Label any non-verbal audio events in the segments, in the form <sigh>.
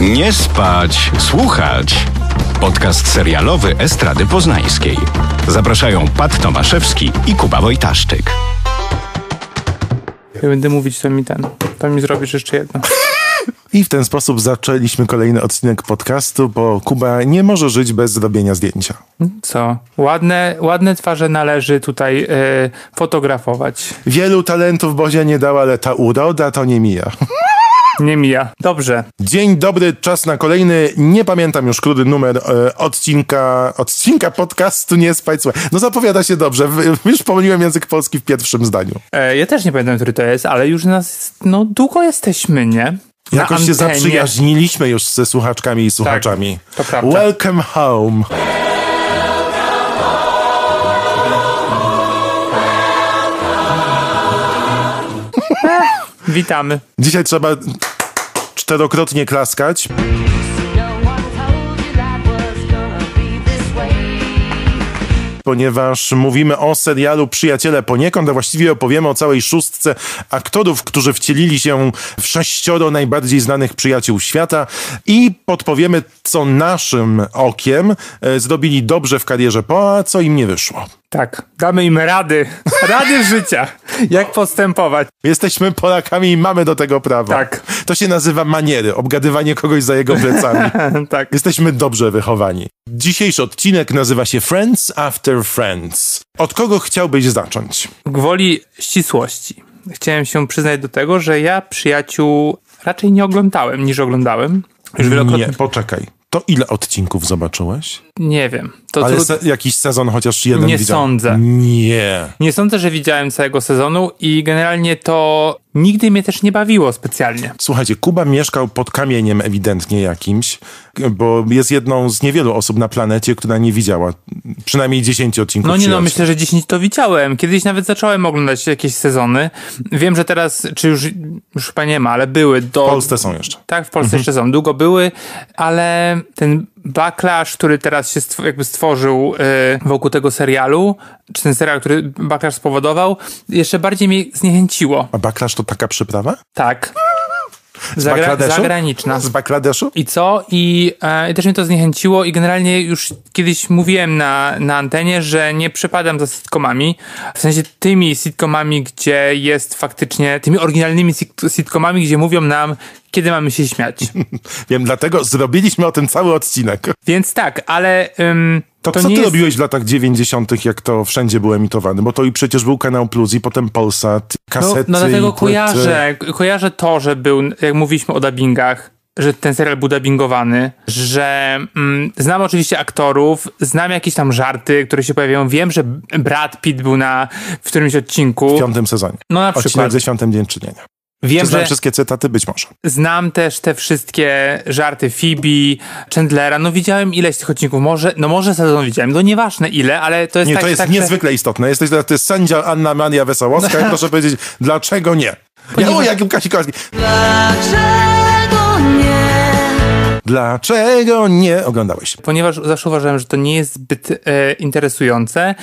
Nie spać, słuchać. Podcast serialowy Estrady Poznańskiej. Zapraszają Pat Tomaszewski i Kuba Wojtaszczyk. Ja będę mówić, to mi ten. To mi zrobisz jeszcze jedno. I w ten sposób zaczęliśmy kolejny odcinek podcastu, bo Kuba nie może żyć bez zrobienia zdjęcia. Co? Ładne, ładne twarze należy tutaj e, fotografować. Wielu talentów Bozia nie dała, ale ta uroda to nie mija nie mija. Dobrze. Dzień dobry, czas na kolejny, nie pamiętam już, krótki numer e, odcinka, odcinka podcastu nie Spać Słuchaj. No zapowiada się dobrze, już pomyliłem język polski w pierwszym zdaniu. E, ja też nie pamiętam, który to jest, ale już nas, no długo jesteśmy, nie? Na Jakoś antenie. się zaprzyjaźniliśmy już ze słuchaczkami i tak, słuchaczami. Tak, to prawda. Welcome home. <laughs> Witamy. Dzisiaj trzeba czterokrotnie klaskać. ponieważ mówimy o serialu Przyjaciele poniekąd, a właściwie opowiemy o całej szóstce aktorów, którzy wcielili się w sześcioro najbardziej znanych przyjaciół świata i podpowiemy, co naszym okiem e, zrobili dobrze w karierze Poa, co im nie wyszło. Tak, damy im rady, <laughs> rady życia, jak postępować. Jesteśmy Polakami i mamy do tego prawo. Tak. To się nazywa maniery, obgadywanie kogoś za jego plecami. <laughs> tak. Jesteśmy dobrze wychowani. Dzisiejszy odcinek nazywa się Friends After Friends. Od kogo chciałbyś zacząć? Gwoli ścisłości. Chciałem się przyznać do tego, że ja przyjaciół raczej nie oglądałem niż oglądałem. Już wielokrotnie... Nie, poczekaj. To ile odcinków zobaczyłeś? Nie wiem. To Ale se jakiś sezon chociaż jeden Nie widziałem. sądzę. Nie. Nie sądzę, że widziałem całego sezonu i generalnie to nigdy mnie też nie bawiło specjalnie. Słuchajcie, Kuba mieszkał pod kamieniem ewidentnie jakimś, bo jest jedną z niewielu osób na planecie, która nie widziała przynajmniej 10 odcinków. No nie no, myślę, że 10 to widziałem. Kiedyś nawet zacząłem oglądać jakieś sezony. Wiem, że teraz, czy już, już chyba nie ma, ale były do... W Polsce są jeszcze. Tak, w Polsce mhm. jeszcze są. Długo były, ale ten, backlash, który teraz się stw jakby stworzył yy, wokół tego serialu, czy ten serial, który backlash spowodował, jeszcze bardziej mnie zniechęciło. A backlash to taka przyprawa? Tak. Z Zagra Zagraniczna. Z Bangladeszu? I co? I e, też mnie to zniechęciło i generalnie już kiedyś mówiłem na, na antenie, że nie przepadam za sitcomami, w sensie tymi sitcomami, gdzie jest faktycznie, tymi oryginalnymi sitcomami, gdzie mówią nam, kiedy mamy się śmiać. <laughs> Wiem, dlatego zrobiliśmy o tym cały odcinek. Więc tak, ale. Ym, to, to, co ty jest... robiłeś w latach 90., jak to wszędzie było emitowane? Bo to i przecież był kanał Plus, i potem Polsat, kasety. No, no dlatego kojarzę, kojarzę to, że był, jak mówiliśmy o dubbingach, że ten serial był dubbingowany, że mm, znam oczywiście aktorów, znam jakieś tam żarty, które się pojawiają. Wiem, że Brad Pitt był na w którymś odcinku. W piątym sezonie. No na przykład. Odcinek ze świątem czynienia. Wiem, znam że wszystkie cytaty, być może. Znam też te wszystkie żarty Fibi, Chandlera. No widziałem ileś tych odcinków, może, no może sezon widziałem, no nieważne ile, ale to jest Nie, tak, to jest tak, niezwykle że... istotne. Jesteś, to jest sędzia Anna Mania Wesołowska i proszę powiedzieć, dlaczego nie? Ponieważ... Ja, o, jak Kasi Dlaczego nie? Dlaczego nie oglądałeś? Ponieważ zawsze uważałem, że to nie jest zbyt e, interesujące.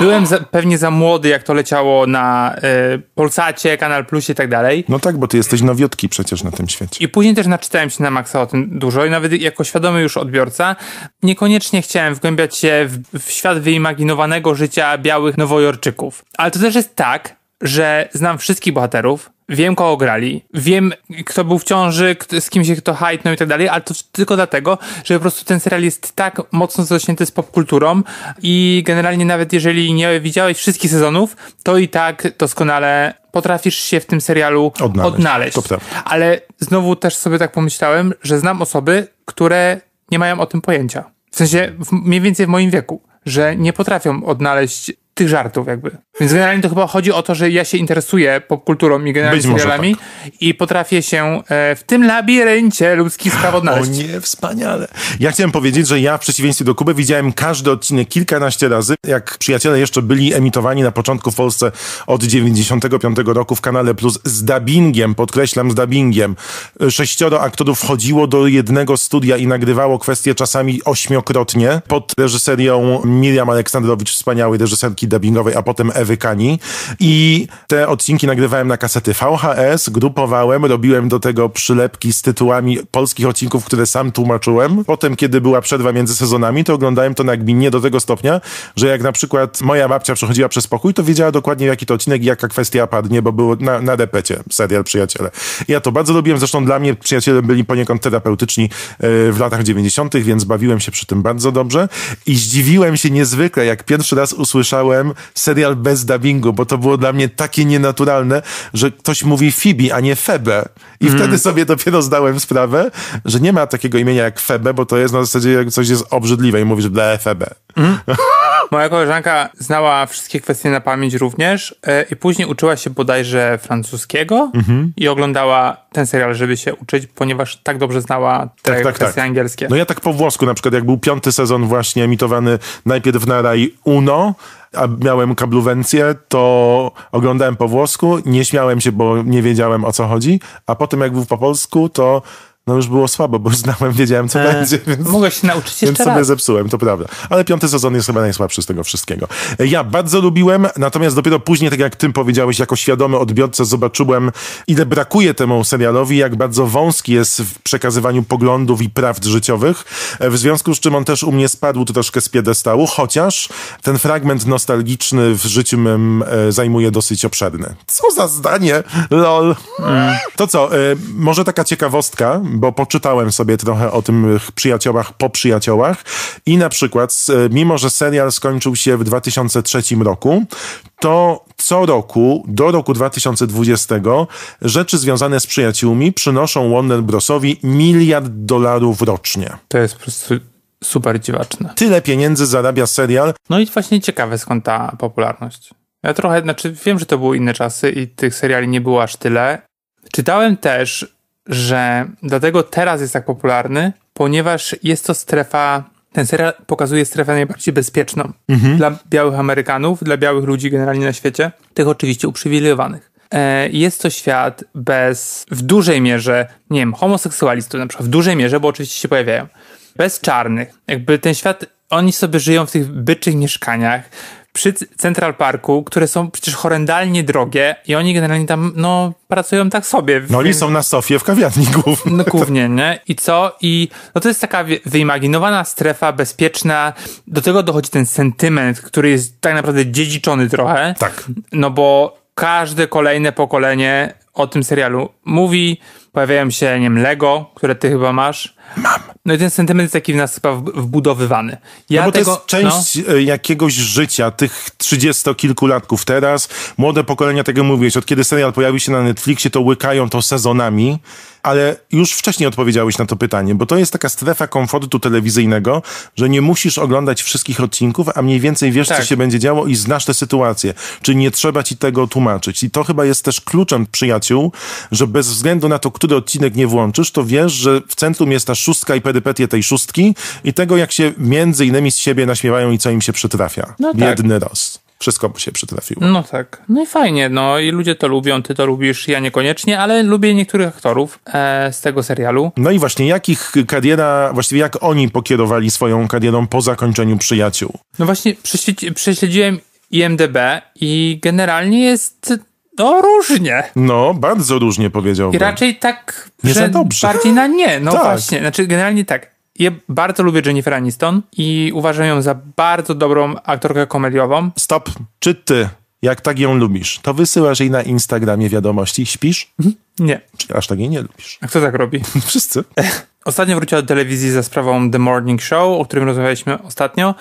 Byłem za, pewnie za młody, jak to leciało na e, Polsacie, Kanal Plusie i tak dalej. No tak, bo ty jesteś nowiotki przecież na tym świecie. I później też naczytałem się na Maxa o tym dużo i nawet jako świadomy już odbiorca niekoniecznie chciałem wgłębiać się w, w świat wyimaginowanego życia białych nowojorczyków. Ale to też jest tak, że znam wszystkich bohaterów, Wiem, kogo grali, wiem, kto był w ciąży, z kim się kto hajtnął i tak dalej, ale to tylko dlatego, że po prostu ten serial jest tak mocno zaśnięty z popkulturą i generalnie nawet jeżeli nie widziałeś wszystkich sezonów, to i tak doskonale potrafisz się w tym serialu odnaleźć. odnaleźć. Ale znowu też sobie tak pomyślałem, że znam osoby, które nie mają o tym pojęcia. W sensie w, mniej więcej w moim wieku, że nie potrafią odnaleźć tych żartów jakby. Więc generalnie to chyba chodzi o to, że ja się interesuję popkulturą i generalnie serialami tak. i potrafię się e, w tym labiryncie ludzkich spraw odnaleźć. O nie, wspaniale. Ja chciałem powiedzieć, że ja w przeciwieństwie do Kuby widziałem każdy odcinek kilkanaście razy, jak przyjaciele jeszcze byli emitowani na początku w Polsce od 95 roku w Kanale Plus z dubbingiem, podkreślam z dubbingiem. Sześcioro aktorów wchodziło do jednego studia i nagrywało kwestie czasami ośmiokrotnie pod reżyserią Miriam Aleksandrowicz, wspaniałej reżyserki aktorki dubbingowej, a potem Ewy Kani. I te odcinki nagrywałem na kasety VHS, grupowałem, robiłem do tego przylepki z tytułami polskich odcinków, które sam tłumaczyłem. Potem, kiedy była przerwa między sezonami, to oglądałem to nagminnie do tego stopnia, że jak na przykład moja babcia przechodziła przez pokój, to wiedziała dokładnie, jaki to odcinek i jaka kwestia padnie, bo było na, na repecie serial Przyjaciele. ja to bardzo lubiłem, zresztą dla mnie Przyjaciele byli poniekąd terapeutyczni e, w latach 90., więc bawiłem się przy tym bardzo dobrze i zdziwiłem się niezwykle, jak pierwszy raz usłyszałem serial bez dubbingu, bo to było dla mnie takie nienaturalne, że ktoś mówi Fibi, a nie Febe. I mm. wtedy sobie dopiero zdałem sprawę, że nie ma takiego imienia jak Febe, bo to jest na zasadzie jak coś jest obrzydliwe i mówisz ble Febe. Mm. <laughs> Moja koleżanka znała wszystkie kwestie na pamięć również yy, i później uczyła się bodajże francuskiego mhm. i oglądała ten serial, żeby się uczyć, ponieważ tak dobrze znała te tak, tak, kwestie tak. angielskie. No ja tak po włosku, na przykład jak był piąty sezon właśnie emitowany najpierw na Rai Uno, a miałem kabluwencję, to oglądałem po włosku, nie śmiałem się, bo nie wiedziałem o co chodzi, a potem jak był po polsku, to no już było słabo, bo już znałem, wiedziałem co e, będzie. Więc, mogę się nauczyć jeszcze Więc sobie raz. zepsułem, to prawda. Ale piąty sezon jest chyba najsłabszy z tego wszystkiego. E, ja bardzo lubiłem, natomiast dopiero później, tak jak ty powiedziałeś, jako świadomy odbiorca zobaczyłem, ile brakuje temu serialowi, jak bardzo wąski jest w przekazywaniu poglądów i prawd życiowych, e, w związku z czym on też u mnie spadł troszkę z piedestału, chociaż ten fragment nostalgiczny w życiu mym zajmuje dosyć obszerny. Co za zdanie, lol. Mm. To co, może taka ciekawostka, bo poczytałem sobie trochę o tym przyjaciołach po przyjaciołach i na przykład, e, mimo że serial skończył się w 2003 roku, to co roku, do roku 2020, rzeczy związane z przyjaciółmi przynoszą Warner Brosowi miliard dolarów rocznie. To jest po prostu super dziwaczne. Tyle pieniędzy zarabia serial. No i właśnie ciekawe skąd ta popularność. Ja trochę, znaczy wiem, że to były inne czasy i tych seriali nie było aż tyle. Czytałem też, że dlatego teraz jest tak popularny, ponieważ jest to strefa, ten serial pokazuje strefę najbardziej bezpieczną mhm. dla białych Amerykanów, dla białych ludzi generalnie na świecie, tych oczywiście uprzywilejowanych. E, jest to świat bez, w dużej mierze, nie wiem, homoseksualistów na przykład, w dużej mierze, bo oczywiście się pojawiają, bez czarnych. Jakby ten świat, oni sobie żyją w tych byczych mieszkaniach, przy Central Parku, które są przecież horrendalnie drogie i oni generalnie tam, no, pracują tak sobie. No oni są na Sofie w kawiarni głównie. No głównie, nie? I co? I no to jest taka wyimaginowana strefa, bezpieczna. Do tego dochodzi ten sentyment, który jest tak naprawdę dziedziczony trochę. Tak. No bo każde kolejne pokolenie o tym serialu mówi. Pojawiają się, nie wiem, Lego, które ty chyba masz. Mam. No i ten sentyment jest taki w nas chyba wbudowywany. Ja no bo tego, to jest część no. E, jakiegoś życia tych trzydziestokilkulatków teraz. Młode pokolenia tego tak mówiłeś, od kiedy serial pojawił się na Netflixie, to łykają to sezonami ale już wcześniej odpowiedziałeś na to pytanie, bo to jest taka strefa komfortu telewizyjnego, że nie musisz oglądać wszystkich odcinków, a mniej więcej wiesz, tak. co się będzie działo i znasz tę sytuację. Czyli nie trzeba ci tego tłumaczyć. I to chyba jest też kluczem przyjaciół, że bez względu na to, który odcinek nie włączysz, to wiesz, że w centrum jest ta szóstka i pedypetie tej szóstki i tego, jak się między innymi z siebie naśmiewają i co im się przytrafia. No tak. Biedny tak. wszystko by się przytrafiło. No tak. No i fajnie, no i ludzie to lubią, ty to lubisz, ja niekoniecznie, ale lubię niektórych aktorów e, z tego serialu. No i właśnie, jakich kariera, właściwie jak oni pokierowali swoją karierą po zakończeniu Przyjaciół? No właśnie, prześledziłem IMDB i generalnie jest no różnie. No, bardzo różnie powiedziałbym. I raczej tak, nie że bardziej na nie. No <laughs> tak. właśnie, znaczy generalnie tak. Ja bardzo lubię Jennifer Aniston i uważam ją za bardzo dobrą aktorkę komediową. Stop, czy ty, jak tak ją lubisz, to wysyłasz jej na Instagramie wiadomości, śpisz? Mhm. Nie. Czy aż tak jej nie lubisz? A kto tak robi? <laughs> Wszyscy. Ostatnio wróciła do telewizji za sprawą The Morning Show, o którym rozmawialiśmy ostatnio,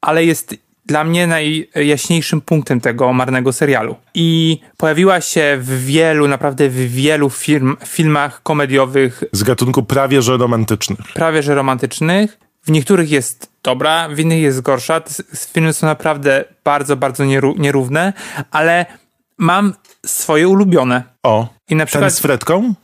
ale jest dla mnie najjaśniejszym punktem tego marnego serialu. I pojawiła się w wielu, naprawdę w wielu film, filmach komediowych. Z gatunku prawie że romantycznych. Prawie że romantycznych. W niektórych jest dobra, w innych jest gorsza. Te filmy są naprawdę bardzo, bardzo nierówne, ale mam swoje ulubione. O, I na przykład, ten z Fredką?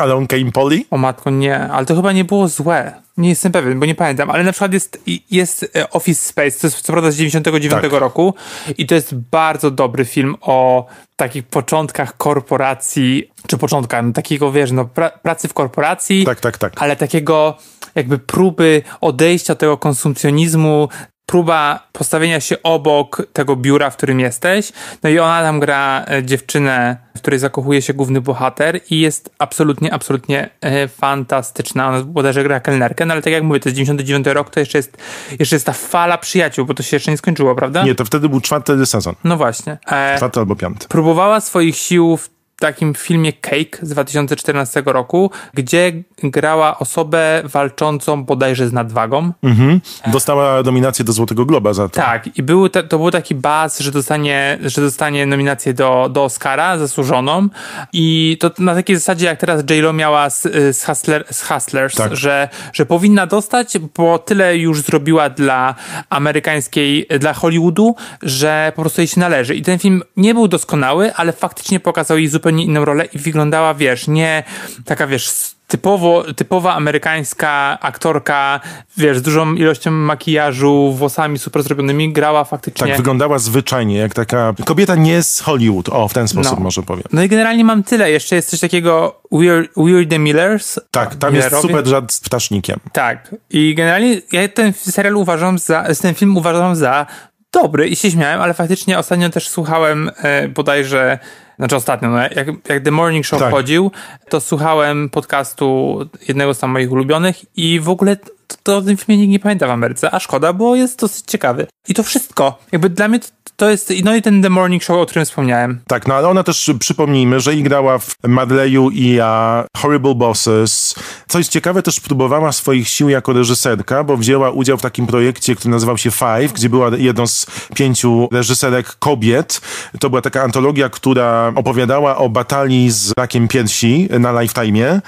Alonkę Impoli? O matko, nie, ale to chyba nie było złe. Nie jestem pewien, bo nie pamiętam, ale na przykład jest, jest e, Office Space, to jest co prawda z 99 tak. roku i to jest bardzo dobry film o takich początkach korporacji, czy początkach no, takiego, wiesz, no, pra pracy w korporacji, tak, tak, tak. ale takiego jakby próby odejścia od tego konsumpcjonizmu, próba postawienia się obok tego biura, w którym jesteś. No i ona tam gra e, dziewczynę, w której zakochuje się główny bohater i jest absolutnie, absolutnie e, fantastyczna. Ona bodajże gra kelnerkę, no ale tak jak mówię, to jest 99 rok, to jeszcze jest, jeszcze jest ta fala przyjaciół, bo to się jeszcze nie skończyło, prawda? Nie, to wtedy był czwarty sezon. No właśnie. E, czwarty albo piąty. Próbowała swoich sił w takim filmie Cake z 2014 roku, gdzie grała osobę walczącą bodajże z nadwagą. Mhm. Dostała nominację do Złotego Globa za to. Tak, i był te, to był taki baz, że dostanie, że dostanie nominację do, do Oscara zasłużoną i to na takiej zasadzie jak teraz J.Lo miała z, z, Hustler, z Hustlers, tak. że, że powinna dostać, bo tyle już zrobiła dla amerykańskiej, dla Hollywoodu, że po prostu jej się należy. I ten film nie był doskonały, ale faktycznie pokazał jej zupełnie zupełnie inną rolę i wyglądała, wiesz, nie taka, wiesz, typowo, typowa amerykańska aktorka, wiesz, z dużą ilością makijażu, włosami super zrobionymi, grała faktycznie. Tak, wyglądała zwyczajnie, jak taka kobieta nie z Hollywood, o, w ten sposób no. może powiem. No i generalnie mam tyle, jeszcze jest coś takiego Weird, Weird the Millers. Tak, tam Millerowie. jest super z ptasznikiem. Tak, i generalnie ja ten serial uważam za, ten film uważam za dobry i się śmiałem, ale faktycznie ostatnio też słuchałem e, bodajże, znaczy ostatnio, no, jak, jak The Morning Show tak. chodził, to słuchałem podcastu jednego z tam moich ulubionych i w ogóle to, to o tym filmie nikt nie pamięta w Ameryce, a szkoda, bo jest dosyć ciekawy. I to wszystko. Jakby dla mnie to, to jest, no i ten The Morning Show, o którym wspomniałem. Tak, no ale ona też, przypomnijmy, że i grała w Madleju i ja, Horrible Bosses. Co jest ciekawe, też próbowała swoich sił jako reżyserka, bo wzięła udział w takim projekcie, który nazywał się Five, gdzie była jedną z pięciu reżyserek kobiet. To była taka antologia, która opowiadała o batalii z rakiem piersi na Lifetime'ie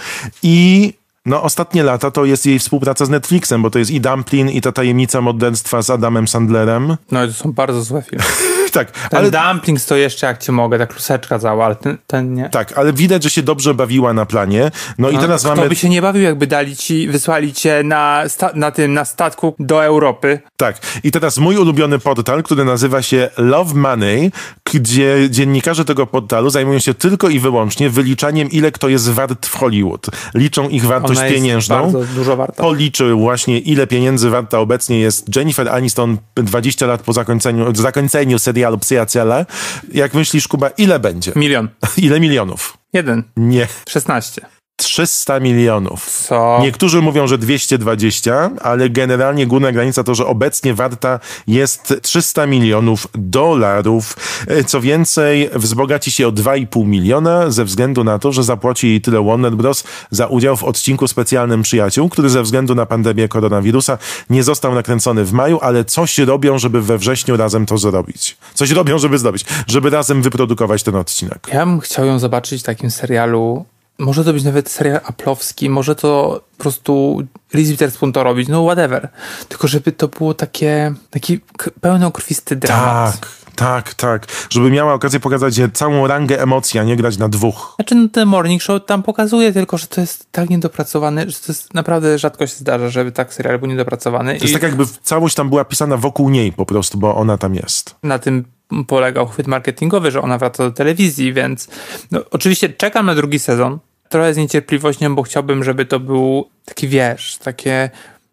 i no, ostatnie lata to jest jej współpraca z Netflixem, bo to jest i Dumplin, i ta tajemnica morderstwa z Adamem Sandlerem. No, to są bardzo złe filmy. <laughs> tak. Ten ale... dumplings to jeszcze jak ci mogę, ta kluseczka cała, ale ten, ten nie. Tak, ale widać, że się dobrze bawiła na planie. No, i teraz kto mamy... by się nie bawił, jakby dali ci, wysłali cię na, na tym, na statku do Europy. Tak. I teraz mój ulubiony portal, który nazywa się Love Money, gdzie dziennikarze tego portalu zajmują się tylko i wyłącznie wyliczaniem, ile kto jest wart w Hollywood. Liczą ich wartość Ona jest pieniężną. Bardzo dużo warta. Policzył właśnie, ile pieniędzy warta obecnie jest Jennifer Aniston 20 lat po zakończeniu, zakończeniu serii. Albo lub przyjaciele. Jak myślisz, Kuba, ile będzie? Milion. <laughs> Ile milionów? Jeden. Nie. 16. 300 milionów. Co? Niektórzy mówią, że 220, ale generalnie górna granica to, że obecnie warta jest 300 milionów dolarów. E, co więcej, wzbogaci się o 2,5 miliona ze względu na to, że zapłaci tyle Warner Bros. za udział w odcinku specjalnym Przyjaciół, który ze względu na pandemię koronawirusa nie został nakręcony w maju, ale coś robią, żeby we wrześniu razem to zrobić. Coś robią, żeby zrobić, żeby razem wyprodukować ten odcinek. Ja bym chciał ją zobaczyć w takim serialu może to być nawet serial aplowski, może to po prostu Reese Witherspoon to robić, no whatever. Tylko żeby to było takie, taki pełnokrwisty dramat. Tak. Tak, tak. Żeby miała okazję pokazać całą rangę emocji, a nie grać na dwóch. Znaczy, no ten Morning Show tam pokazuje tylko, że to jest tak niedopracowany, że to jest naprawdę rzadko się zdarza, żeby tak serial był niedopracowany. To jest I... tak jakby całość tam była pisana wokół niej po prostu, bo ona tam jest. Na tym polegał chwyt marketingowy, że ona wraca do telewizji, więc no, oczywiście czekam na drugi sezon. Trochę z niecierpliwością, bo chciałbym, żeby to był taki wiesz, takie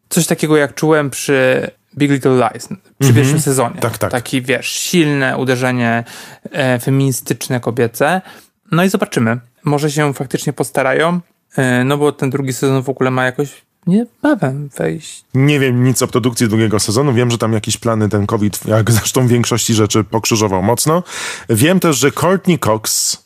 coś takiego jak czułem przy Big Little Lies przy mhm. pierwszym sezonie. Tak, tak. Taki wiesz, silne uderzenie e, feministyczne kobiece. No i zobaczymy. Może się faktycznie postarają. E, no bo ten drugi sezon w ogóle ma jakoś niebawem wejść. Nie wiem nic o produkcji drugiego sezonu. Wiem, że tam jakieś plany ten COVID, jak zresztą w większości rzeczy, pokrzyżował mocno. Wiem też, że Courtney Cox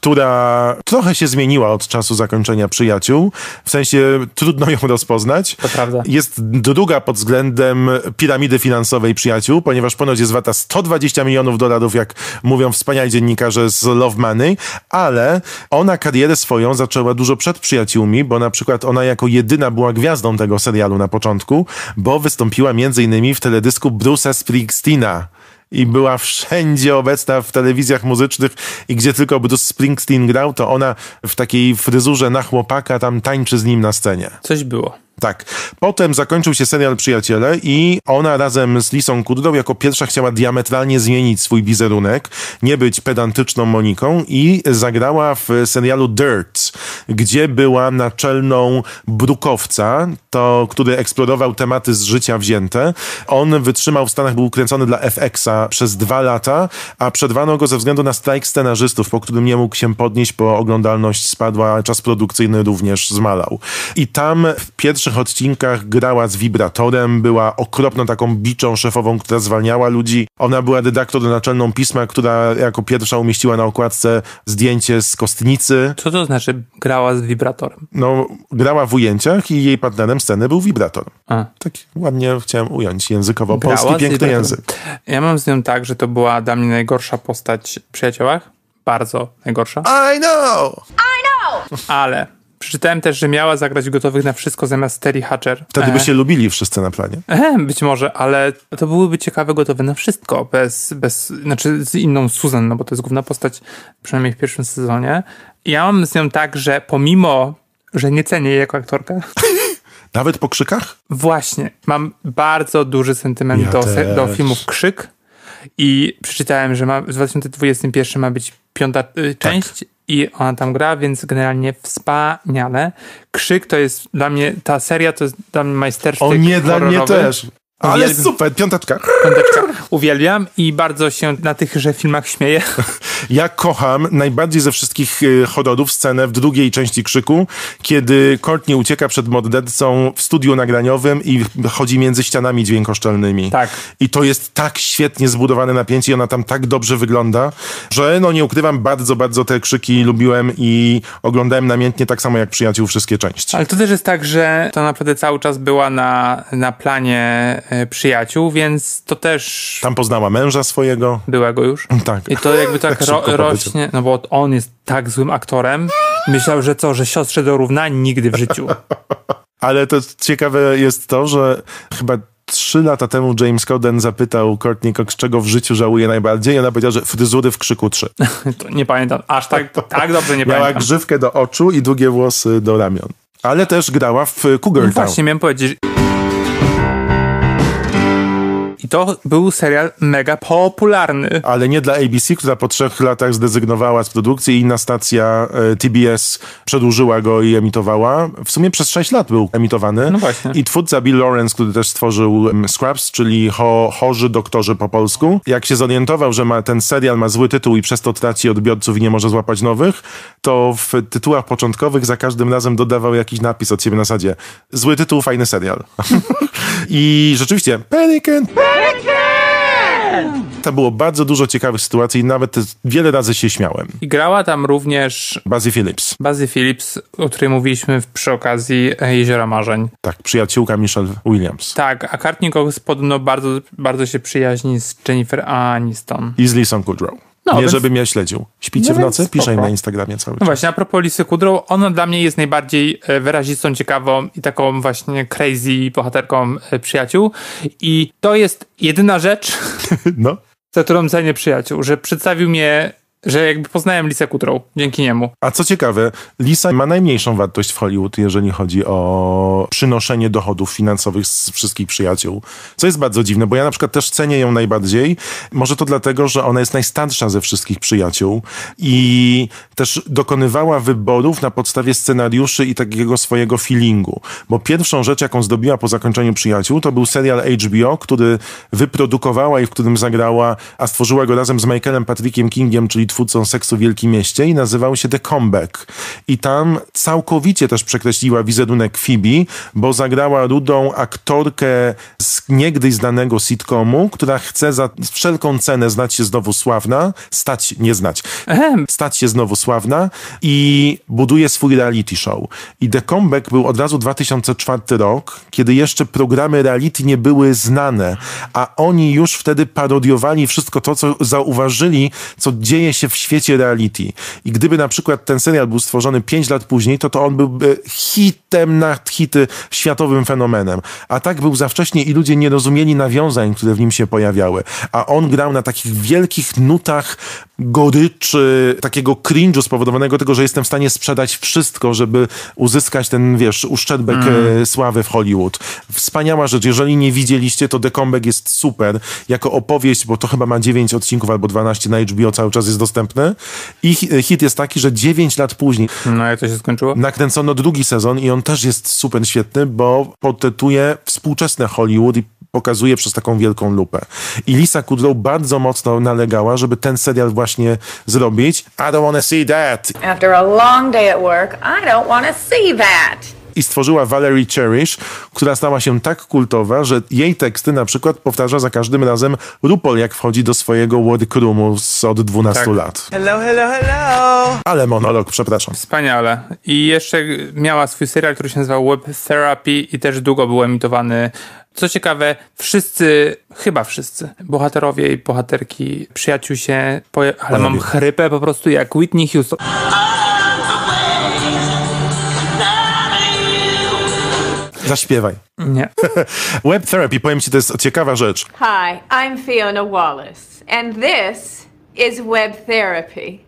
która trochę się zmieniła od czasu zakończenia Przyjaciół. W sensie trudno ją rozpoznać. To prawda. Jest druga pod względem piramidy finansowej Przyjaciół, ponieważ ponoć jest wata 120 milionów dolarów, jak mówią wspaniali dziennikarze z Love Money, ale ona karierę swoją zaczęła dużo przed Przyjaciółmi, bo na przykład ona jako jedyna była gwiazdą tego serialu na początku, bo wystąpiła między innymi w teledysku Bruce'a Springsteena i była wszędzie obecna w telewizjach muzycznych i gdzie tylko to Springsteen grał, to ona w takiej fryzurze na chłopaka tam tańczy z nim na scenie. Coś było. Tak. Potem zakończył się serial Przyjaciele i ona razem z Lisą Kudrą jako pierwsza chciała diametralnie zmienić swój wizerunek, nie być pedantyczną Moniką i zagrała w serialu Dirt, gdzie była naczelną brukowca, to, który eksplorował tematy z życia wzięte. On wytrzymał w Stanach, był kręcony dla FX-a przez dwa lata, a przedwano go ze względu na strajk scenarzystów, po którym nie mógł się podnieść, bo oglądalność spadła, czas produkcyjny również zmalał. I tam w pierwszym pierwszych odcinkach grała z wibratorem, była okropną taką biczą szefową, która zwalniała ludzi. Ona była redaktor naczelną pisma, która jako pierwsza umieściła na okładce zdjęcie z kostnicy. Co to znaczy grała z wibratorem? No, grała w ujęciach i jej partnerem sceny był wibrator. A. Tak ładnie chciałem ująć językowo. Grała Polski piękny język. Ja mam z nią tak, że to była dla mnie najgorsza postać w Przyjaciołach. Bardzo najgorsza. I know! I know! Ale Przeczytałem też, że miała zagrać gotowych na wszystko zamiast Terry Hatcher. Wtedy by e. się e... lubili wszyscy na planie. E, być może, ale to byłyby ciekawe gotowe na wszystko, bez, bez, znaczy z inną Susan, no bo to jest główna postać, przynajmniej w pierwszym sezonie. Ja mam z nią tak, że pomimo, że nie cenię jej jako aktorkę, <laughs> Nawet po krzykach? Właśnie. Mam bardzo duży sentyment ja do, se, do filmów Krzyk i przeczytałem, że ma, w 2021 ma być piąta y, część tak i ona tam gra, więc generalnie wspaniale. Krzyk to jest dla mnie, ta seria to jest dla mnie majstersztyk O nie, dla mnie też. Ale Uwielbiam. super, piąteczka. piąteczka. Uwielbiam i bardzo się na tychże filmach śmieję. <laughs> Ja kocham najbardziej ze wszystkich y, horrorów scenę w drugiej części Krzyku, kiedy Courtney ucieka przed mordercą w studiu nagraniowym i chodzi między ścianami dźwiękoszczelnymi. Tak. I to jest tak świetnie zbudowane napięcie i ona tam tak dobrze wygląda, że no nie ukrywam, bardzo, bardzo te Krzyki lubiłem i oglądałem namiętnie tak samo jak Przyjaciół wszystkie części. Ale to też jest tak, że to naprawdę cały czas była na, na planie E, przyjaciół, więc to też... Tam poznała męża swojego. Byłego już. <laughs> Tak. I to jakby tak, tak <laughs> ro rośnie, no bo on jest tak złym aktorem. Myślał, że co, że siostrze dorówna nigdy w życiu. <laughs> Ale to ciekawe jest to, że chyba trzy lata temu James Coden zapytał Courtney Cox, czego w życiu żałuje najbardziej i ona powiedziała, że fryzury w Krzyku 3. nie pamiętam, aż tak, tak dobrze nie Miała pamiętam. Miała grzywkę do oczu i długie włosy do ramion. Ale też grała w Cougar no Town. Właśnie miałem powiedzieć... I to był serial mega popularny. Ale nie dla ABC, która po trzech latach zdezygnowała z produkcji i inna stacja e, TBS przedłużyła go i emitowała. W sumie przez sześć lat był emitowany. No właśnie. I twórca Bill Lawrence, który też stworzył Scraps, czyli ho Chorzy Doktorzy po polsku, jak się zorientował, że ma, ten serial ma zły tytuł i przez to traci odbiorców i nie może złapać nowych, to w tytułach początkowych za każdym razem dodawał jakiś napis od siebie na zasadzie Zły tytuł, fajny serial. <laughs> I rzeczywiście, Pelican... To było bardzo dużo ciekawych sytuacji i nawet wiele razy się śmiałem. I grała tam również Bazy Phillips. Bazy Phillips, o której mówiliśmy przy okazji Jeziora Marzeń. Tak, przyjaciółka Michelle Williams. Tak, a Courtney Cox podobno bardzo, bardzo się przyjaźni z Jennifer Aniston. I z Lisą Kudrow. No, nie, więc... żebym ja śledził. Śpicie no w nocy? Piszaj na Instagramie cały no czas. No właśnie, a propos Lisy Kudrow, ona dla mnie jest najbardziej e, wyrazistą, ciekawą i taką właśnie crazy bohaterką e, przyjaciół. I to jest jedyna rzecz, <laughs> no. za którą cenię przyjaciół, że przedstawił mnie że jakby poznałem Lisę Kutrą dzięki niemu. A co ciekawe, Lisa ma najmniejszą wartość w Hollywood, jeżeli chodzi o przynoszenie dochodów finansowych z wszystkich przyjaciół, co jest bardzo dziwne, bo ja na przykład też cenię ją najbardziej. Może to dlatego, że ona jest najstarsza ze wszystkich przyjaciół i też dokonywała wyborów na podstawie scenariuszy i takiego swojego feelingu, bo pierwszą rzecz, jaką zdobiła po zakończeniu przyjaciół, to był serial HBO, który wyprodukowała i w którym zagrała, a stworzyła go razem z Michaelem Patrickiem Kingiem, czyli twórcą seksu w Wielkim Mieście i nazywał się The Comeback. I tam całkowicie też przekreśliła wizerunek Phoebe, bo zagrała rudą aktorkę z niegdyś znanego sitcomu, która chce za wszelką cenę znać się znowu sławna, stać, nie znać, Ehem. stać się znowu sławna i buduje swój reality show. I The Comeback był od razu 2004 rok, kiedy jeszcze programy reality nie były znane, a oni już wtedy parodiowali wszystko to, co zauważyli, co dzieje się się w świecie reality. I gdyby na przykład ten serial był stworzony 5 lat później, to to on byłby hitem nad hity, światowym fenomenem. A tak był za wcześnie i ludzie nie rozumieli nawiązań, które w nim się pojawiały. A on grał na takich wielkich nutach goryczy, takiego cringe'u spowodowanego tego, że jestem w stanie sprzedać wszystko, żeby uzyskać ten, wiesz, uszczerbek mm. E, sławy w Hollywood. Wspaniała rzecz. Jeżeli nie widzieliście, to The Comeback jest super. Jako opowieść, bo to chyba ma 9 odcinków albo 12 na HBO cały czas jest dostępne dostępny. I e, hit jest taki, że 9 lat później. No jak to się skończyło? Nakręcono drugi sezon i on też jest super świetny, bo potetuje współczesne Hollywood i pokazuje przez taką wielką lupę. I Lisa Kudrow bardzo mocno nalegała, żeby ten serial właśnie zrobić. I don't wanna see that. After a long day at work, I don't wanna see that i stworzyła Valerie Cherish, która stała się tak kultowa, że jej teksty na przykład powtarza za każdym razem RuPaul, jak wchodzi do swojego workroomu z od 12 tak. lat. Hello, hello, hello! Ale monolog, przepraszam. Wspaniale. I jeszcze miała swój serial, który się nazywał Web Therapy i też długo był emitowany co ciekawe, wszyscy, chyba wszyscy, bohaterowie i bohaterki przyjaciół się, ale mam chrypę po prostu jak Whitney Houston. Zaśpiewaj. Nie. <laughs> Web Therapy, powiem ci, to jest ciekawa rzecz. Hi, I'm Fiona Wallace and this is Web Therapy.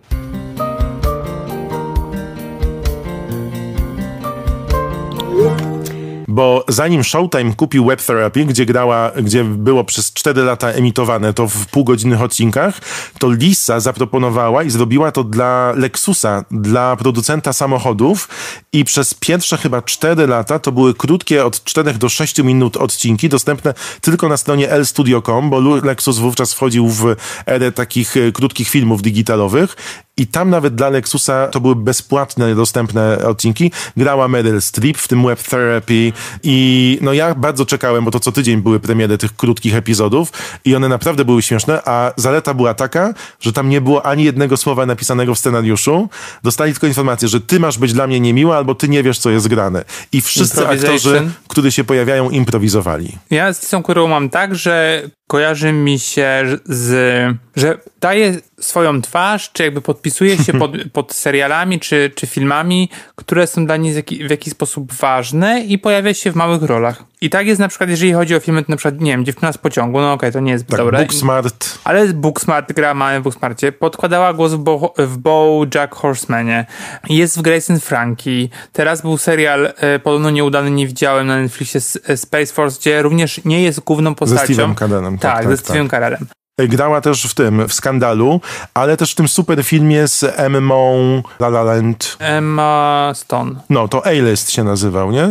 bo zanim Showtime kupił Web Therapy, gdzie grała, gdzie było przez 4 lata emitowane to w półgodzinnych odcinkach, to Lisa zaproponowała i zrobiła to dla Lexusa, dla producenta samochodów i przez pierwsze chyba 4 lata to były krótkie od 4 do 6 minut odcinki, dostępne tylko na stronie lstudio.com, bo Lexus wówczas wchodził w erę takich e, krótkich filmów digitalowych i tam nawet dla Lexusa to były bezpłatne, dostępne odcinki. Grała Meryl Streep, w tym Web Therapy i no ja bardzo czekałem, bo to co tydzień były premiery tych krótkich epizodów i one naprawdę były śmieszne, a zaleta była taka, że tam nie było ani jednego słowa napisanego w scenariuszu. Dostali tylko informację, że ty masz być dla mnie niemiła, albo ty nie wiesz, co jest grane. I wszyscy aktorzy, którzy się pojawiają, improwizowali. Ja z tą Kurą mam tak, że kojarzy mi się z. że daje swoją twarz, czy jakby podpisuje się pod, <laughs> pod serialami czy, czy filmami, które są dla niej w, jaki, w jakiś sposób ważne i pojawia się w małych rolach. I tak jest na przykład, jeżeli chodzi o filmy, to na przykład, nie wiem, Dziewczyna z pociągu, no okej, okay, to nie jest tak, dobre. Booksmart. Ale Booksmart, gra mamy w Booksmarcie, podkładała głos w, Bo w BoJack Horsemanie. Jest w Grayson Frankie. Teraz był serial, e, podobno nieudany, nie widziałem na Netflixie, Space Force, gdzie również nie jest główną postacią. Ze Steve'em Carellem. Tak, tak, tak, ze tak. Grała też w tym, w Skandalu, ale też w tym super filmie z Emmą La La Land. Emma Stone. No, to A-List się nazywał, nie?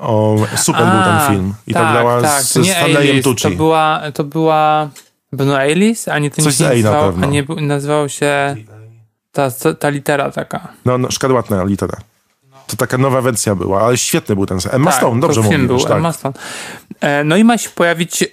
O, super A, był ten film. I tak, to grała tak. z, z Stanleyem Tucci. To była, to była, no A-List, a nie ten Coś z A nazywał, A nie nazywał się ta, ta litera taka. No, no szkadłatna litera. To taka nowa wersja była, ale świetny był ten sam. Emma tak, Stone, dobrze mówisz. Był, tak. Emma Stone. E, no i ma się pojawić e,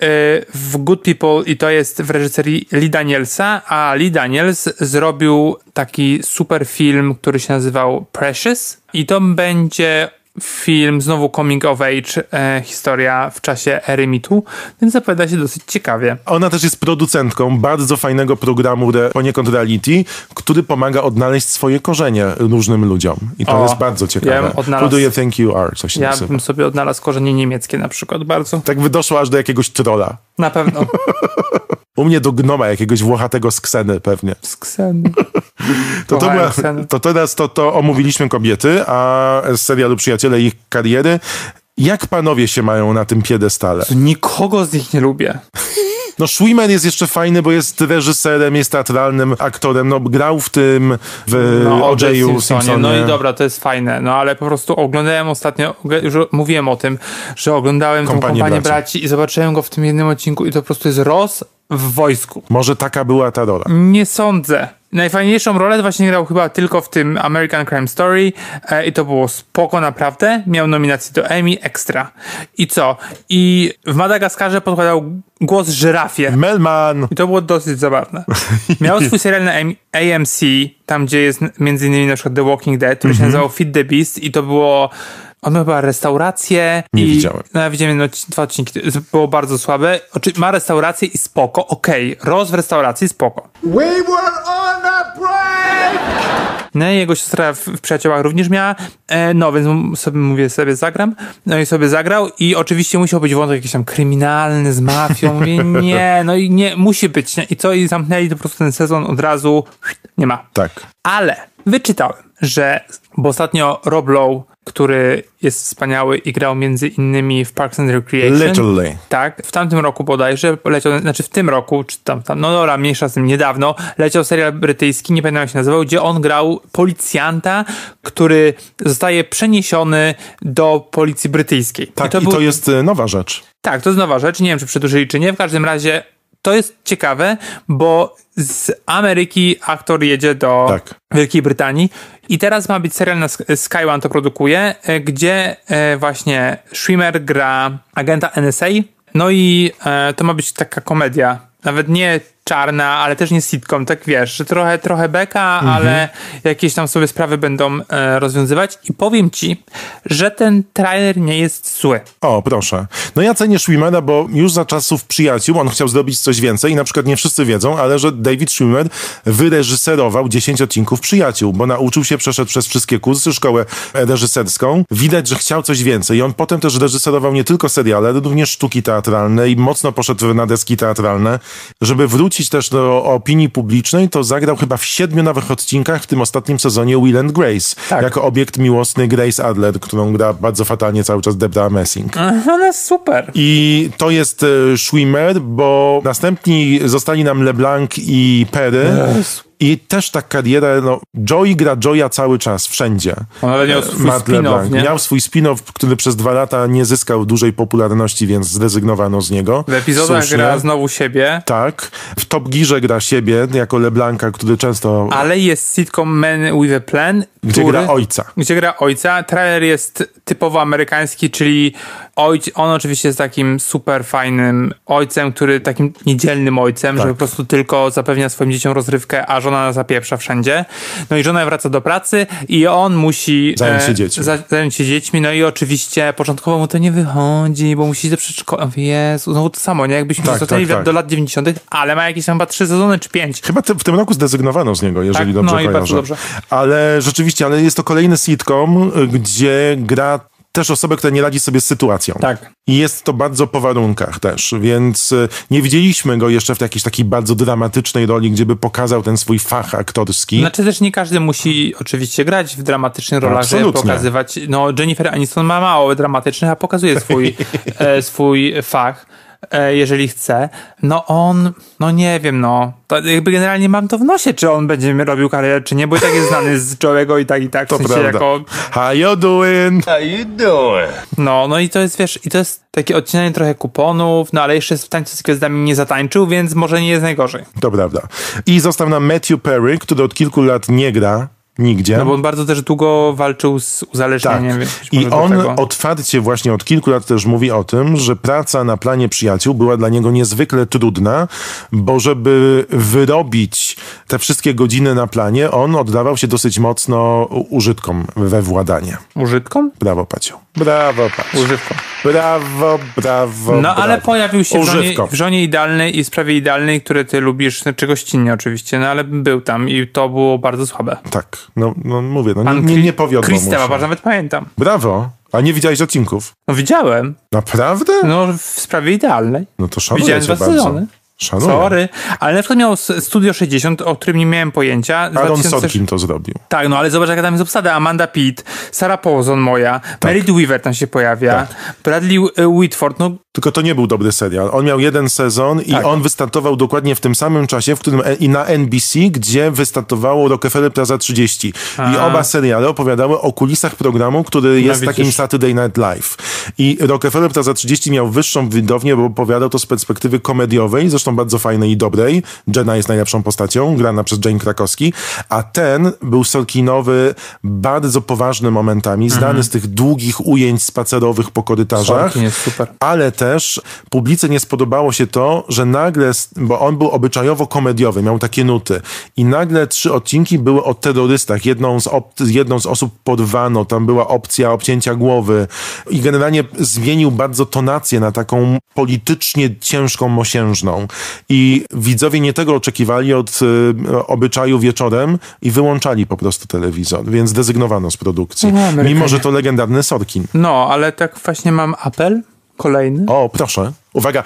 w Good People i to jest w reżyserii Lee Danielsa, a Lee Daniels zrobił taki super film, który się nazywał Precious i to będzie film, znowu coming of age e, historia w czasie ery mitu, więc zapowiada się dosyć ciekawie. Ona też jest producentką bardzo fajnego programu re, poniekąd reality, który pomaga odnaleźć swoje korzenie różnym ludziom. I to o, jest bardzo ciekawe. Ja odnalazł, Who do you think you are? Coś ja nazywa. bym sobie odnalazł korzenie niemieckie na przykład bardzo. Tak by doszło aż do jakiegoś trola. Na pewno. <laughs> U mnie do gnoma jakiegoś włochatego z kseny pewnie. Z kseny. To, to, była, no. to teraz to, to omówiliśmy kobiety, a z serialu Przyjaciele ich kariery. Jak panowie się mają na tym piedestale? Nikogo z nich nie lubię. No Schwimmer jest jeszcze fajny, bo jest reżyserem, jest teatralnym aktorem, no grał w tym, w no, O.J.'u Simpsonie. No i dobra, to jest fajne, no ale po prostu oglądałem ostatnio, już mówiłem o tym, że oglądałem Kompanię, Kompanię braci. braci i zobaczyłem go w tym jednym odcinku i to po prostu jest roz w wojsku. Może taka była ta rola. Nie sądzę. Najfajniejszą rolę właśnie grał chyba tylko w tym American Crime Story e, i to było spoko naprawdę. Miał nominację do Emmy Extra. I co? I w Madagaskarze podkładał głos żyrafie. Melman! I to było dosyć zabawne. Miał swój serial na AMC, tam gdzie jest między innymi na przykład The Walking Dead, który mhm. się nazywał Feed the Beast i to było... On chyba restaurację. Nie i, widziałem. No, ja widziałem no, dwa odcinki, było bardzo słabe. Oczy, ma restaurację i spoko, okej. Okay. Roz w restauracji, spoko. We were no i jego siostra w, w przyjaciołach również miała, e, no więc sobie mówię, sobie zagram, no i sobie zagrał i oczywiście musiał być wątek jakiś tam kryminalny z mafią, <laughs> mówię, nie, no i nie, musi być, nie? i co, i zamknęli po prostu ten sezon od razu, nie ma. Tak. Ale wyczytałem, że, bo ostatnio Rob Lowe który jest wspaniały i grał między innymi w Parks and Recreation. Literally. Tak, w tamtym roku bodajże leciał, znaczy w tym roku, czy tam, tam no dobra, mniejsza z tym, niedawno, leciał serial brytyjski, nie pamiętam jak się nazywał, gdzie on grał policjanta, który zostaje przeniesiony do policji brytyjskiej. Tak, i to, i był... to jest y, nowa rzecz. Tak, to jest nowa rzecz, nie wiem czy przedłużyli czy nie, w każdym razie to jest ciekawe, bo z Ameryki aktor jedzie do tak. Wielkiej Brytanii i teraz ma być serial na Sky One to produkuje, e, gdzie e, właśnie Schwimmer gra agenta NSA, no i e, to ma być taka komedia, nawet nie czarna, ale też nie sitcom, tak wiesz, że trochę, trochę beka, mhm. ale jakieś tam sobie sprawy będą e, rozwiązywać i powiem ci, że ten trailer nie jest zły. O, proszę. No ja cenię Schwimmera, bo już za czasów przyjaciół on chciał zrobić coś więcej i na przykład nie wszyscy wiedzą, ale że David Schwimmer wyreżyserował 10 odcinków przyjaciół, bo nauczył się, przeszedł przez wszystkie kursy, szkołę reżyserską. Widać, że chciał coś więcej i on potem też reżyserował nie tylko seriale, ale również sztuki teatralne i mocno poszedł na deski teatralne, żeby wrócić wrócić też do opinii publicznej, to zagrał chyba w siedmiu nowych odcinkach w tym ostatnim sezonie Will and Grace. Tak. Jako obiekt miłosny Grace Adler, którą gra bardzo fatalnie cały czas Debra Messing. Aha, no super. I to jest e, Schwimmer, bo następni zostali nam LeBlanc i Perry. Yes. I też ta kariera, no, Joey gra Joya cały czas, wszędzie. Ale miał e, swój spin-off, Miał swój spin-off, który przez dwa lata nie zyskał dużej popularności, więc zrezygnowano z niego. W epizodach Słusznie. gra znowu siebie. Tak. W Top Gearze gra siebie, jako LeBlanca, który często... Ale jest sitcom Men with a Plan, gdzie który, gra ojca. Gdzie gra ojca. Trailer jest typowo amerykański, czyli ojc, on oczywiście jest takim super fajnym ojcem, który takim niedzielnym ojcem, tak. że po prostu tylko zapewnia swoim dzieciom rozrywkę, a żona żona zapieprza wszędzie. No i żona wraca do pracy i on musi e, zająć się dziećmi. Za, zająć się dziećmi. No i oczywiście początkowo mu to nie wychodzi, bo musi iść do przedszkola. Jezu, znowu to samo, nie? Jakbyśmy tak, zostali tak, tak. do lat 90., ale ma jakieś tam chyba trzy sezony czy pięć. Chyba te, w tym roku zdezygnowano z niego, jeżeli tak? dobrze no kojarzę. i bardzo dobrze. Ale rzeczywiście, ale jest to kolejny sitcom, gdzie gra też osobę, która nie radzi sobie z sytuacją. Tak. I jest to bardzo po warunkach też, więc y, nie widzieliśmy go jeszcze w jakiejś takiej bardzo dramatycznej roli, gdzie by pokazał ten swój fach aktorski. Znaczy też nie każdy musi oczywiście grać w dramatycznych rolach, żeby pokazywać. No Jennifer Aniston ma mało dramatycznych, a pokazuje swój, <laughs> e, swój fach. E, jeżeli chce, no on, no nie wiem, no, jakby generalnie mam to w nosie, czy on będzie robił karierę, czy nie, bo i tak jest znany z czołego i tak, i tak. To w sensie prawda. Jako... How you doing? How you doing? No, no i to jest, wiesz, i to jest takie odcinanie trochę kuponów, no ale jeszcze w tańcu z gwiazdami nie zatańczył, więc może nie jest najgorzej. To prawda. I został nam Matthew Perry, który od kilku lat nie gra nigdzie. No bo on bardzo też długo walczył z uzależnieniem. Tak. I on otwarcie właśnie od kilku lat też mówi o tym, że praca na planie przyjaciół była dla niego niezwykle trudna, bo żeby wyrobić te wszystkie godziny na planie, on oddawał się dosyć mocno użytkom we władanie. Użytkom? Brawo, Pacio. Brawo, patrz. Używko. Brawo, brawo. No brawo. ale pojawił się w żonie, w żonie, idealnej i sprawie idealnej, które ty lubisz, no, czegoś cinnie oczywiście, no ale był tam i to było bardzo słabe. Tak, no, no mówię, no Pan nie, nie, nie powiodło Krista, bardzo nawet pamiętam. Brawo. A nie widziałeś odcinków? No widziałem. Naprawdę? No w sprawie idealnej. No to szanuję Widziałem dwa sezony. Szanuję. Sorry. Ale na przykład miał Studio 60, o którym nie miałem pojęcia. Aaron 2000... Sorkin to zrobił. Tak, no ale zobacz jaka tam jest obsada. Amanda Pitt, Sarah Paulson moja, tak. Weaver tam się pojawia, tak. Bradley Whitford, no tylko to nie był dobry serial. On miał jeden sezon i tak. on wystartował dokładnie w tym samym czasie, w którym e, i na NBC, gdzie wystartowało Rockefeller Plaza 30. A. I oba seriale opowiadały o kulisach programu, który no jest takim Saturday Night Live. I Rockefeller Plaza 30 miał wyższą widownię, bo opowiadał to z perspektywy komediowej, zresztą bardzo fajnej i dobrej. Jenna jest najlepszą postacią, grana przez Jane Krakowski. A ten był Sorkinowy bardzo poważny momentami, znany mhm. z tych długich ujęć spacerowych po korytarzach. Sorkin jest super. Ale też publicy nie spodobało się to, że nagle, bo on był obyczajowo komediowy, miał takie nuty i nagle trzy odcinki były o terrorystach. Jedną z, jedną z osób porwano, tam była opcja obcięcia głowy i generalnie zmienił bardzo tonację na taką politycznie ciężką, mosiężną. I widzowie nie tego oczekiwali od y, obyczaju wieczorem i wyłączali po prostu telewizor, więc dezygnowano z produkcji. No, Mimo, że to legendarny Sorkin. No, ale tak właśnie mam apel Kolejny. O, proszę. Uwaga.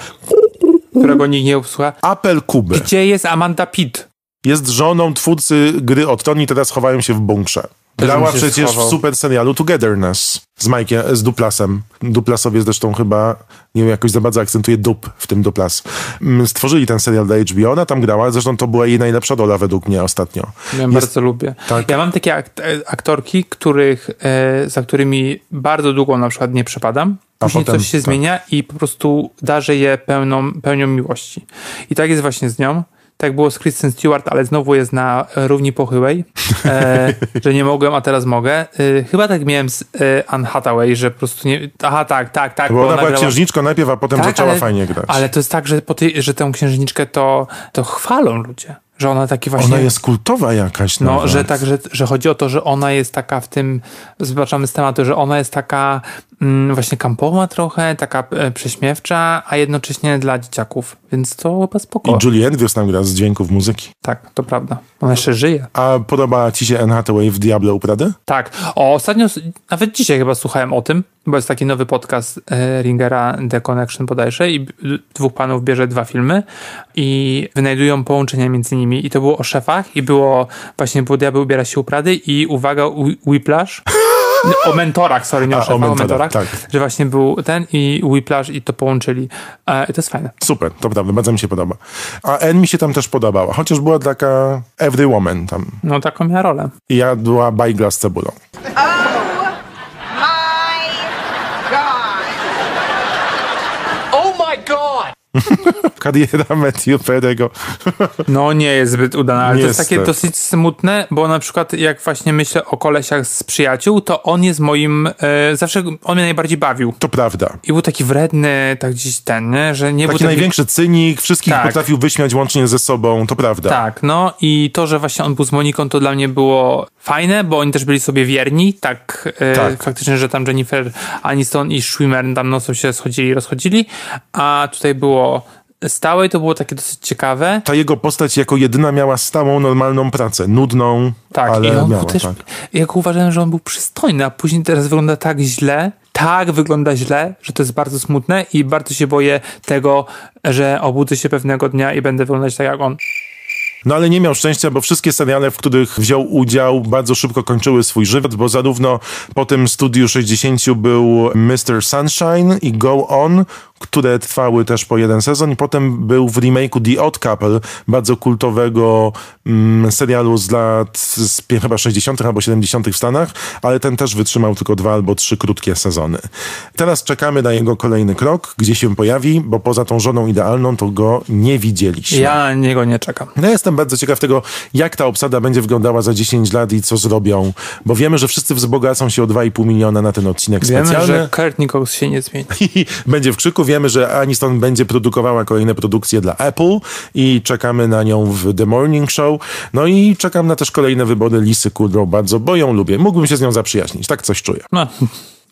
Którego nikt nie usłyszał. Apel Kuby. Gdzie jest Amanda Pitt? Jest żoną twórcy gry od Tony, teraz chowają się w bunkrze. Grała przecież schował. w super serialu Togetherness z Mike'iem, z Duplasem. Duplasowie zresztą chyba, nie wiem, jakoś za bardzo akcentuje dup w tym Duplas. Mm, stworzyli ten serial dla HBO, ona tam grała, zresztą to była jej najlepsza rola według mnie ostatnio. Ja Jest... bardzo lubię. Tak. Ja mam takie e, aktorki, których, e, za którymi bardzo długo na przykład nie przepadam, a później potem, coś się tak. zmienia i po prostu darze je pełną, pełnią miłości. I tak jest właśnie z nią. Tak było z Kristen Stewart, ale znowu jest na równi pochyłej, e, <laughs> że nie mogłem, a teraz mogę. E, chyba tak miałem z e, Anne Hathaway, że po prostu nie... Aha, tak, tak, tak. Bo, ona, była księżniczką najpierw, a potem tak, zaczęła ale, fajnie grać. Ale to jest tak, że, po tej, że tę księżniczkę to, to chwalą ludzie. Że ona taki właśnie. Ona jest kultowa jakaś. No, nawet. że tak, że, że chodzi o to, że ona jest taka w tym, zobaczamy z tematu, że ona jest taka mm, właśnie kampowa trochę, taka e, prześmiewcza, a jednocześnie dla dzieciaków, więc to chyba spoko. I Julie Andrews nam gra z dźwięków muzyki. Tak, to prawda. Ona jeszcze żyje. A podoba ci się Anne Hathaway w Diablo Uprady? Tak. O, ostatnio, nawet dzisiaj chyba słuchałem o tym, bo jest taki nowy podcast e, Ringera The Connection bodajże i dwóch panów bierze dwa filmy i wynajdują połączenia między nimi i to było o szefach i było właśnie było Diabeł ubiera się u Prady i uwaga Whiplash no, o mentorach, sorry, nie o, A, o, o mentorach, tak. że właśnie był ten i Whiplash i to połączyli. E, to jest fajne. Super, to prawda, bardzo mi się podoba. A N mi się tam też podobała, chociaż była taka every woman tam. No taką miała rolę. I ja była bajgla z cebulą. <laughs> Kariera Matthew Perego. no nie jest zbyt udana, ale Niestety. to jest takie dosyć smutne, bo na przykład jak właśnie myślę o kolesiach z przyjaciół, to on jest moim, e, zawsze on mnie najbardziej bawił. To prawda. I był taki wredny, tak gdzieś ten, nie? że nie taki był taki... największy cynik, wszystkich tak. potrafił wyśmiać łącznie ze sobą, to prawda. Tak, no i to, że właśnie on był z Moniką, to dla mnie było fajne, bo oni też byli sobie wierni, tak, e, tak. faktycznie, że tam Jennifer Aniston i Schwimmer tam nocą się schodzili, rozchodzili, a tutaj było Stałej stałe i to było takie dosyć ciekawe. Ta jego postać jako jedyna miała stałą, normalną pracę. Nudną, tak, ale i on miała, też, tak. Jak uważałem, że on był przystojny, a później teraz wygląda tak źle, tak wygląda źle, że to jest bardzo smutne i bardzo się boję tego, że obudzę się pewnego dnia i będę wyglądać tak jak on. No ale nie miał szczęścia, bo wszystkie seriale, w których wziął udział, bardzo szybko kończyły swój żywot, bo zarówno po tym studiu 60 był Mr. Sunshine i Go On, które trwały też po jeden sezon i potem był w remake'u The Odd Couple, bardzo kultowego mm, serialu z lat z, chyba 60. albo 70. w Stanach, ale ten też wytrzymał tylko dwa albo trzy krótkie sezony. Teraz czekamy na jego kolejny krok, gdzie się pojawi, bo poza tą żoną idealną to go nie widzieliśmy. Ja niego nie czekam. No ja jestem bardzo ciekaw tego, jak ta obsada będzie wyglądała za 10 lat i co zrobią, bo wiemy, że wszyscy wzbogacą się o 2,5 miliona na ten odcinek wiemy, specjalny. Wiemy, że Kurt Nichols się nie zmieni. <laughs> będzie w krzyku wiemy, że Aniston będzie produkowała kolejne produkcje dla Apple i czekamy na nią w The Morning Show. No i czekam na też kolejne wybory Lisy Kudrow. Bardzo boją, lubię. Mógłbym się z nią zaprzyjaźnić. Tak coś czuję. No.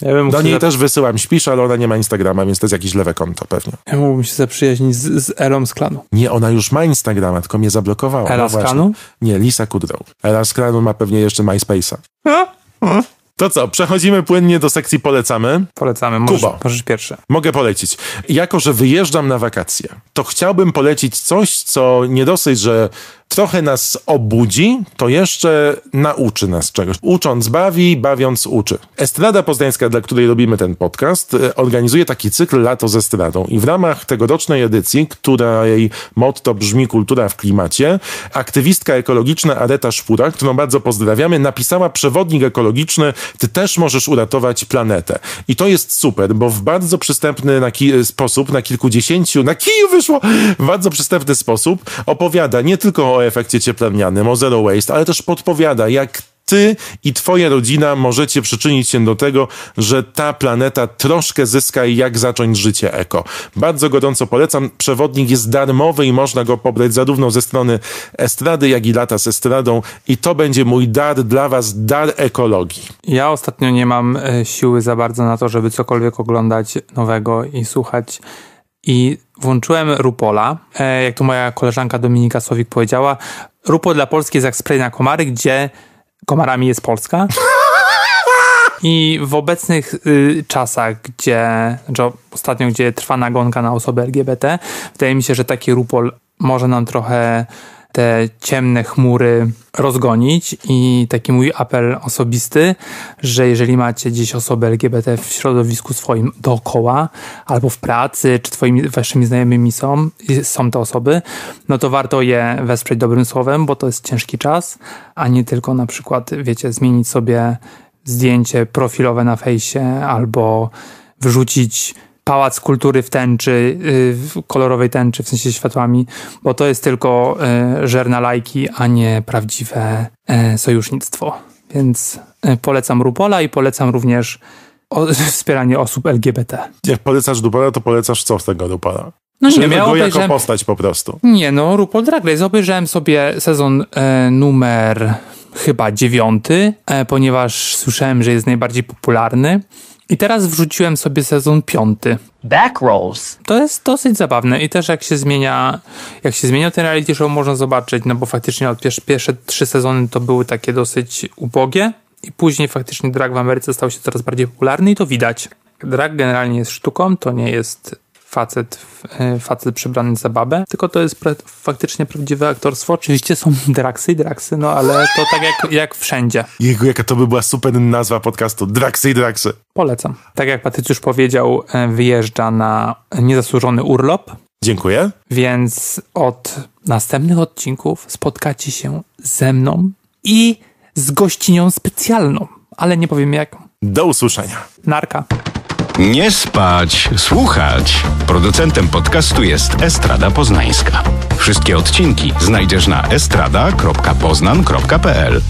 Ja Do niej za... też wysyłam śpisz, ale ona nie ma Instagrama, więc to jest jakieś lewe konto pewnie. Ja mógłbym się zaprzyjaźnić z, z Elą z klanu. Nie, ona już ma Instagrama, tylko mnie zablokowała. Ela no z klanu? Nie, Lisa Kudrow. Ela z klanu ma pewnie jeszcze MySpace'a. To co, przechodzimy płynnie do sekcji polecamy. Polecamy, możesz, Kubo, możesz pierwsze. Mogę polecić. Jako, że wyjeżdżam na wakacje, to chciałbym polecić coś, co nie dosyć, że trochę nas obudzi, to jeszcze nauczy nas czegoś. Ucząc bawi, bawiąc uczy. Estrada Poznańska, dla której robimy ten podcast, e, organizuje taki cykl Lato ze Estradą i w ramach tegorocznej edycji, której motto brzmi Kultura w klimacie, aktywistka ekologiczna Areta Szpura, którą bardzo pozdrawiamy, napisała przewodnik ekologiczny Ty też możesz uratować planetę. I to jest super, bo w bardzo przystępny na sposób, na kilkudziesięciu, na kiju wyszło, w bardzo przystępny sposób opowiada nie tylko o efekcie cieplarnianym, o zero waste, ale też podpowiada, jak ty i twoja rodzina możecie przyczynić się do tego, że ta planeta troszkę zyska i jak zacząć życie eko. Bardzo gorąco polecam. Przewodnik jest darmowy i można go pobrać zarówno ze strony Estrady, jak i Lata z Estradą i to będzie mój dar dla was, dar ekologii. Ja ostatnio nie mam e, siły za bardzo na to, żeby cokolwiek oglądać nowego i słuchać i włączyłem Rupola, e, jak to moja koleżanka Dominika Słowik powiedziała, Rupo dla Polski jest jak spray na komary, gdzie komarami jest Polska. I w obecnych y, czasach, gdzie, znaczy ostatnio, gdzie trwa nagonka na osoby LGBT, wydaje mi się, że taki Rupol może nam trochę te ciemne chmury rozgonić i taki mój apel osobisty, że jeżeli macie gdzieś osobę LGBT w środowisku swoim dookoła, albo w pracy, czy twoimi waszymi znajomymi są, są te osoby, no to warto je wesprzeć dobrym słowem, bo to jest ciężki czas, a nie tylko na przykład, wiecie, zmienić sobie zdjęcie profilowe na fejsie albo wrzucić pałac kultury w tęczy, y, w kolorowej tęczy, w sensie światłami, bo to jest tylko y, żerna lajki, a nie prawdziwe e, sojusznictwo. Więc e, polecam Rupola i polecam również o, <laughs> wspieranie osób LGBT. Jak polecasz Dupola, to polecasz co z tego Dupola? No nie, miał go jako postać po prostu. Nie no, Rupol Drag Race. Obejrzałem sobie sezon e, numer chyba dziewiąty, e, ponieważ słyszałem, że jest najbardziej popularny. I teraz wrzuciłem sobie sezon piąty. Back rolls. To jest dosyć zabawne i też jak się zmienia, jak się zmienił ten reality show można zobaczyć, no bo faktycznie od pierwsze, pierwsze trzy sezony to były takie dosyć ubogie i później faktycznie drag w Ameryce stał się coraz bardziej popularny i to widać. Drag generalnie jest sztuką, to nie jest facet, e, facet przebrany za babę, tylko to jest pra faktycznie prawdziwe aktorstwo. Oczywiście są <laughs> draksy i draksy, no ale to tak jak, jak wszędzie. Jego, jaka to by była super nazwa podcastu. Draksy i draksy. Polecam. Tak jak Patryc już powiedział, e, wyjeżdża na niezasłużony urlop. Dziękuję. Więc od następnych odcinków spotkacie się ze mną i z gościnią specjalną, ale nie powiem jak Do usłyszenia. Narka. Nie spać, słuchać. Producentem podcastu jest Estrada Poznańska. Wszystkie odcinki znajdziesz na estrada.poznan.pl.